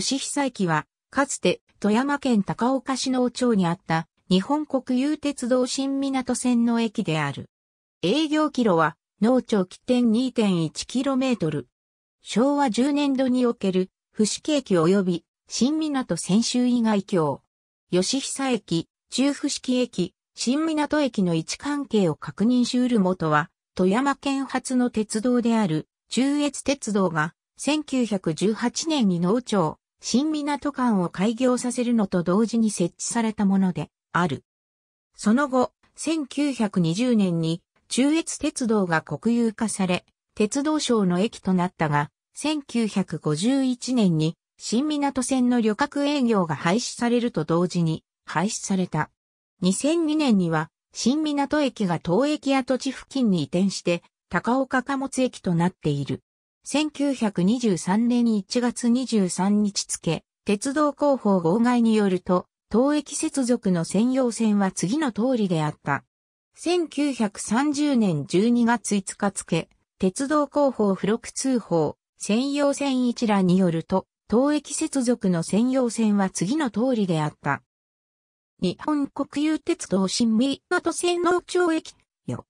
吉久駅は、かつて富山県高岡市農町にあった日本国有鉄道新港線の駅である。営業キロは、農町起点 2.1km。昭和10年度における、不死駅及び、新港千州以外日吉久駅、中伏式駅、新港駅の位置関係を確認しうる元は、富山県発の鉄道である、中越鉄道が、1918年に農町、新港間を開業させるのと同時に設置されたものである。その後、1920年に中越鉄道が国有化され、鉄道省の駅となったが、1951年に新港線の旅客営業が廃止されると同時に廃止された。2002年には新港駅が東駅跡地付近に移転して高岡貨物駅となっている。1923年1月23日付、鉄道広報号外によると、東駅接続の専用線は次の通りであった。1930年12月5日付、鉄道広報付録通報、専用線一覧によると、東駅接続の専用線は次の通りであった。日本国有鉄道新三都線農町駅、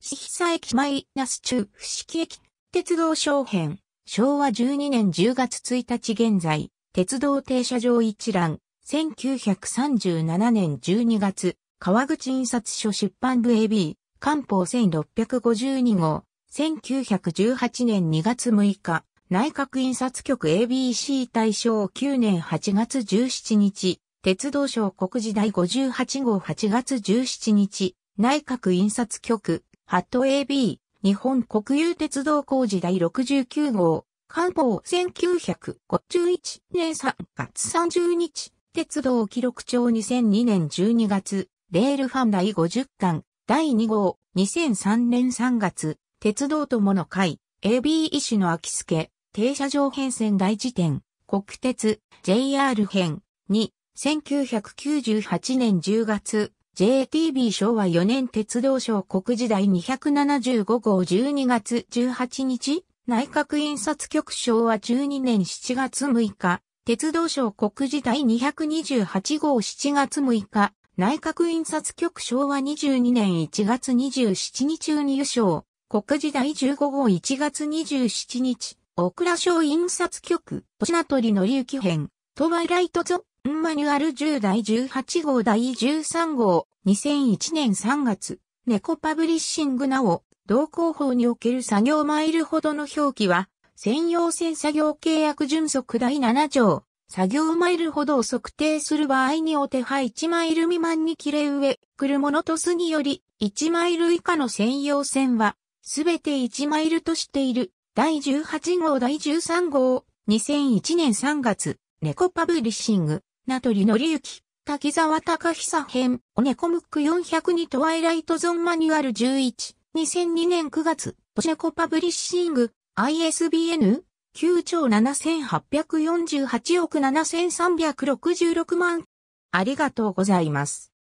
吉久駅マイナス中伏木駅、鉄道小編、昭和12年10月1日現在、鉄道停車場一覧、1937年12月、川口印刷所出版部 AB、官報1652号、1918年2月6日、内閣印刷局 ABC 大正9年8月17日、鉄道省国時第58号8月17日、内閣印刷局、ハット AB、日本国有鉄道工事第69号、官報1951年3月30日、鉄道記録帳2002年12月、レールファン第50巻、第2号、2003年3月、鉄道友の会、AB 医師の秋助、停車場編線大辞典、国鉄、JR 編、2、1998年10月、JTB 昭和4年鉄道省国時代275号12月18日、内閣印刷局昭和12年7月6日、鉄道省国時代228号7月6日、内閣印刷局昭和22年1月27日入賞、国時代15号1月27日、大倉省印刷局、星名取の隆起編、トワイライトゾマニュアル10第18号第13号、2001年3月、猫パブリッシングなお、同工法における作業マイルほどの表記は、専用線作業契約準則第7条、作業マイルほどを測定する場合にお手配1マイル未満に切れ上、来るものとすにより、1マイル以下の専用線は、すべて1マイルとしている、第18号第13号、2001年3月、猫パブリッシング。名取則之、滝沢隆久編、お猫ムック402トワイライトゾンマニュアル11、2002年9月、お猫パブリッシング、ISBN、9兆7848億7366万。ありがとうございます。